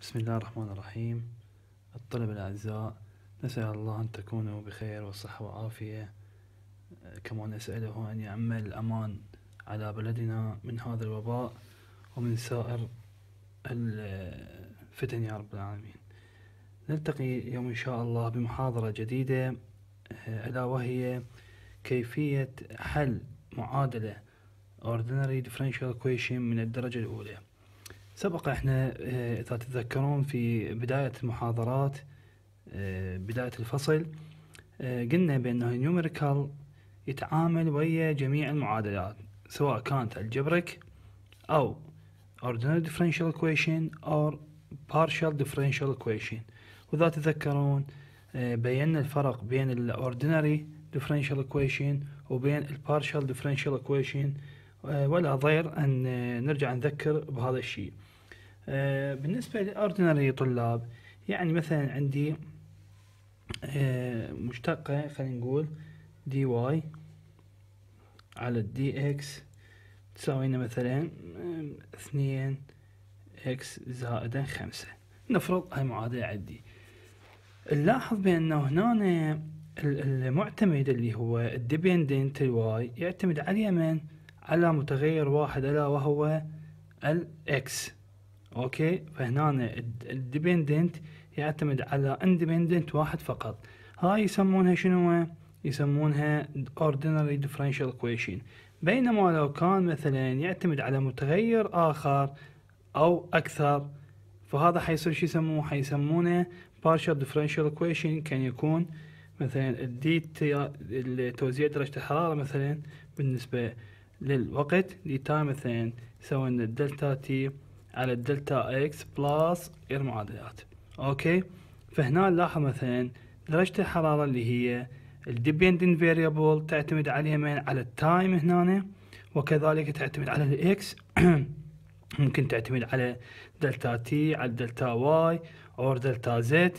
بسم الله الرحمن الرحيم الطلبة الأعزاء نسأل الله أن تكونوا بخير وصحة وعافية كما نسأله أن يعمل الأمان على بلدنا من هذا الوباء ومن سائر الفتن يا رب العالمين نلتقي يوم إن شاء الله بمحاضرة جديدة ألا وهي كيفية حل معادلة Ordinary Differential Equation من الدرجة الأولى سبق احنا اذا آه، تتذكرون في بدايه المحاضرات آه، بدايه الفصل آه، قلنا بانه النيوميريكال يتعامل ويا جميع المعادلات سواء كانت الجبرك او ordinary differential equation or partial differential equation واذا تتذكرون بينا الفرق بين الاوردينري differential equation وبين البارشال differential equation ولا ضير ان نرجع نذكر بهذا الشيء آه، بالنسبة لأوردينري طلاب يعني مثلا عندي آه، مشتقة خلينا نقول دي واي على دي اكس تساوينا مثلا آه، اثنين اكس زائدا خمسة نفرض هاي معادلة عندي نلاحظ بأنه هنا المعتمد اللي هو الديبندنت الواي يعتمد على من على متغير واحد ألا وهو الاكس اوكي فهنا الديبندنت يعتمد على اندبندنت واحد فقط هاي يسمونها شنو يسمونها ordinary differential equation بينما لو كان مثلا يعتمد على متغير اخر او اكثر فهذا حيصير شو يسموه حيسمونه partial differential equation كان يكون مثلا الدي توزيع درجة الحرارة مثلا بالنسبة للوقت دي تايم مثلا يساوي ان الدلتا تي على الدلتا اكس بلس المعادلات اوكي فهنا نلاحظ مثلا درجة الحرارة اللي هي الديبندنت فاريبل تعتمد عليها من على التايم هنا وكذلك تعتمد على الاكس ممكن تعتمد على دلتا تي على دلتا واي او دلتا زد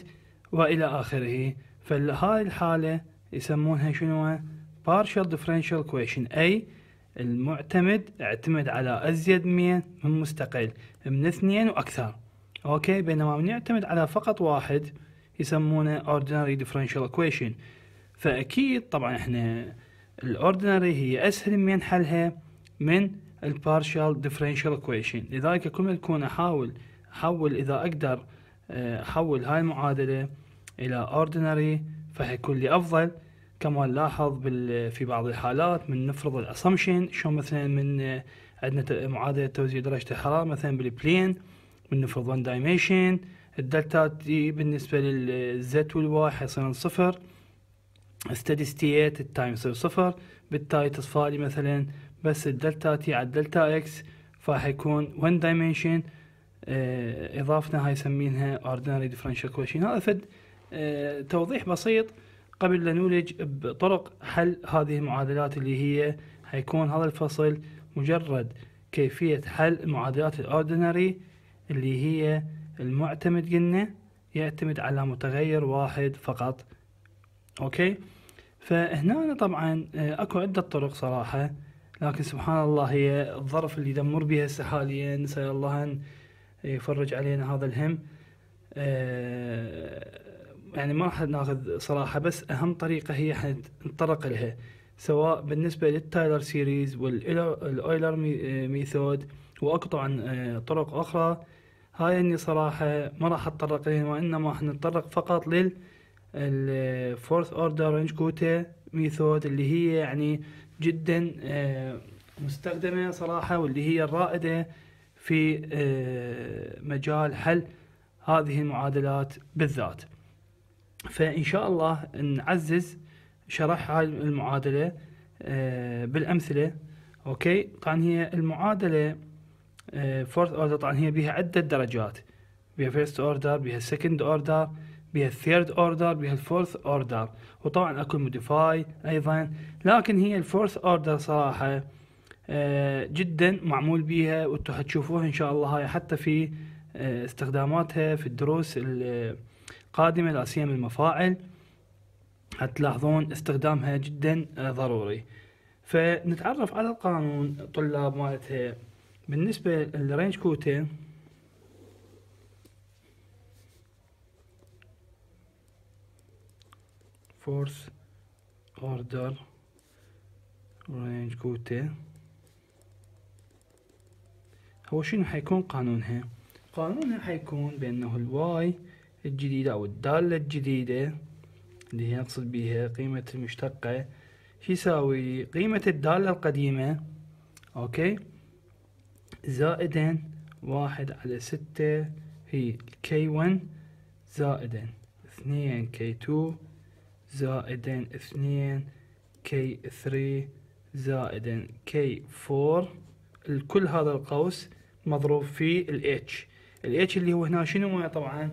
والى اخره فهاي الحالة يسمونها شنو partial differential equation اي المعتمد اعتمد على ازيد من من مستقل من اثنين واكثر اوكي بينما من يعتمد على فقط واحد يسمونه ordinary differential equation فاكيد طبعا احنا الاوردينري هي اسهل من حلها من البارشال differential equation لذلك كل ما تكون احاول احول اذا اقدر آه، احول هاي المعادله الى ordinary فهيكون لي افضل كما نلاحظ في بعض الحالات من نفرض الاسامشن شلون مثلا من عندنا معادله توزيع درجه الحراره مثلا بالبلين من نفرض 1 دايميشن الدلتا تي بالنسبه للزت والواي حيصيرون صفر ستدي ستيت التايم يصير صفر بالتالي تصفى لي مثلا بس الدلتا تي على الدلتا اكس فحيكون 1 دايمنشن آه، اضافتنا هاي يسمينها اوردينري ديفرنشال كويشن هذا فد آه، توضيح بسيط قبل لا نولج بطرق حل هذه المعادلات اللي هي هيكون هذا الفصل مجرد كيفية حل معادلات الأوردينري اللي هي المعتمد قلنا يعتمد على متغير واحد فقط أوكي فهنا طبعا آه، أكو عدة طرق صراحة لكن سبحان الله هي الظرف اللي دمر بها هسه حاليا نسأل الله أن يفرج علينا هذا الهم أه يعني ما راح ناخذ صراحه بس اهم طريقه هي احنا نتطرق لها سواء بالنسبه للتايلر سيريز والاويلر ميثود واكو طبعا آه، طرق اخرى هاي اني صراحه ما راح اتطرق لها وانما راح نتطرق فقط لل الفورث اوردر رينج كوتا ميثود اللي هي يعني جدا آه، مستخدمه صراحه واللي هي الرائده في آه، مجال حل هذه المعادلات بالذات فإن شاء الله نعزز شرح هاي المعادلة آه، بالأمثلة أوكي طبعا هي المعادلة فورث آه، أوردر طبعا هي بها عدة درجات بها فيرست أوردر بها سكند أوردر بها الثيرد أوردر بها الفورث أوردر وطبعا أكو موديفاي أيضا لكن هي الفورث أوردر صراحة آه، جدا معمول بيها وانتم حتشوفوها ان شاء الله هاي حتى في آه، استخداماتها في الدروس القادمة لا سيما المفاعل هتلاحظون استخدامها جدا آه، ضروري فنتعرف على القانون طلاب مالتها بالنسبة للرينج كوتا فورس اوردر رينج كوتا هو شنو حيكون قانونها قانونها حيكون بأنه الواي الجديدة أو الدالة الجديدة اللي هي نقصد بيها قيمة المشتقة شو يساوي قيمة الدالة القديمة أوكي زائدا واحد على ستة هي كي 1 زائدا اثنين كي 2 زائدا اثنين كي 3 زائدا كي 4 الكل هذا القوس مضروب في الاتش الاتش اللي هو هنا شنو هو طبعا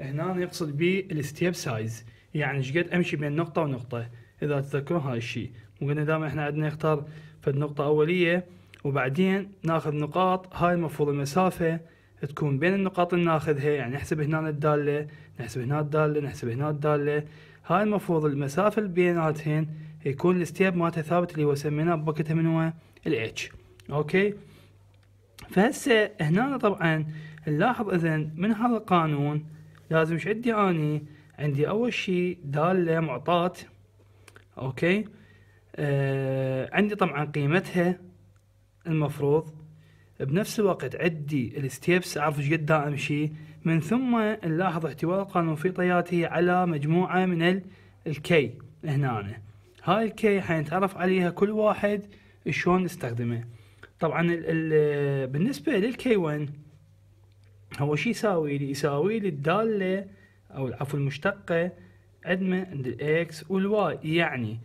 هنا يقصد به الستيب سايز يعني ايش قد امشي بين نقطه ونقطه اذا تذكرون هذا الشيء وقلنا دائما احنا عندنا نختار فد نقطه اوليه وبعدين ناخذ نقاط هاي المفروض المسافه تكون بين النقاط اللي ناخذها يعني نحسب هنا الداله نحسب هنا الداله نحسب هنا الداله هاي المفروض المسافه اللي بيناتهن يكون الستيب مالته ثابت اللي هو سميناه بوقتها من هو الاتش اوكي فهسه هنا طبعا نلاحظ اذا من هذا القانون لازم ايش عندي اني عندي اول شيء داله معطاه اوكي آه عندي طبعا قيمتها المفروض بنفس الوقت عندي الستيبس اعرف ايش قد امشي من ثم نلاحظ احتواء القانون في طياته على مجموعه من الكي هنا أنا. هاي الكي حنتعرف عليها كل واحد شلون نستخدمه طبعا الـ الـ آه، بالنسبه للكي 1 هو شو يعني يساوي لي يساوي لي الداله او العفو المشتقه عندنا عند الاكس والواي يعني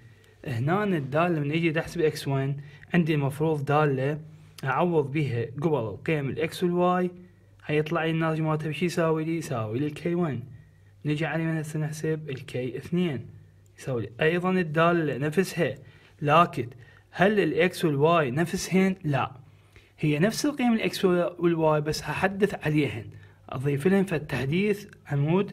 هنا الداله من اجي احسب اكس 1 عندي المفروض داله اعوض بها قبل القيم الاكس والواي حيطلع لي الناتج مالتها بشي يساوي لي يساوي لي الكي 1 نجي على من هسه نحسب الكي 2 يساوي لي ايضا الداله نفسها لكن هل الاكس والواي نفسهن لا هي نفس القيم الاكس والواي بس هحدث عليهن اضيف لهم فالتحديث عمود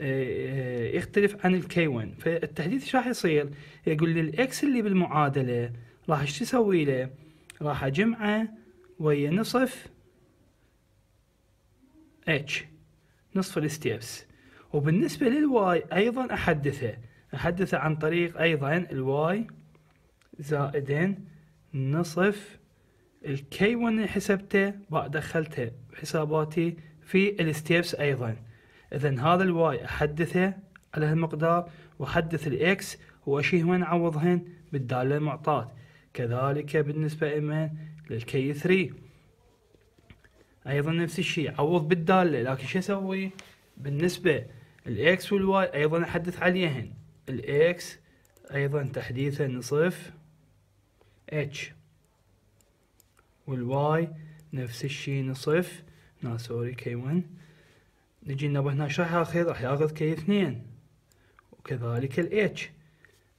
آه، آه، يختلف عن الكي 1 فالتحديث ايش راح يصير يقول لي الاكس اللي بالمعادله راح ايش تسوي له راح اجمعه ويا نصف اتش نصف الستيبس وبالنسبه للواي ايضا احدثه احدثه عن طريق ايضا الواي زائدين نصف الكي 1 اللي حسبته بقى دخلته بحساباتي في الستيبس ايضا اذا هذا الواي احدثه على هالمقدار واحدث الاكس واشيه وين اعوضهن بالداله المعطاه كذلك بالنسبه اما للكي 3 ايضا نفس الشيء اعوض بالداله لكن شو اسوي بالنسبه الاكس والواي ايضا احدث عليهن الاكس ايضا تحديثه نصف اتش والواي نفس الشي نصف نا سوري كي 1 نجي نبه هنا شرحها خير راح ياخذ كي 2 وكذلك الاتش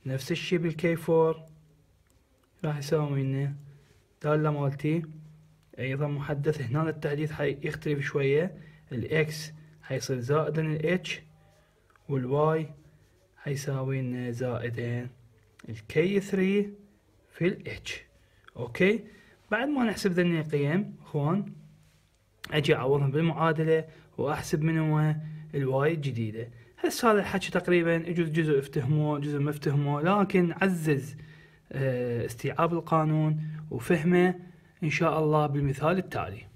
نفس الشي بالكي 4 راح يساوي لنا دالة مالتي ايضا محدث هنا التحديث حيختلف شوية الاكس حيصير زائدا الاتش والواي حيساوي لنا زائدين الكي 3 في الاتش اوكي بعد ما نحسب ذني القيم اخوان اجي اعوضهم بالمعادله واحسب هو الواي الجديده هسه هذا الحكي تقريبا يجوز جزء افتهموه جزء ما افتهموه لكن عزز آه، استيعاب القانون وفهمه ان شاء الله بالمثال التالي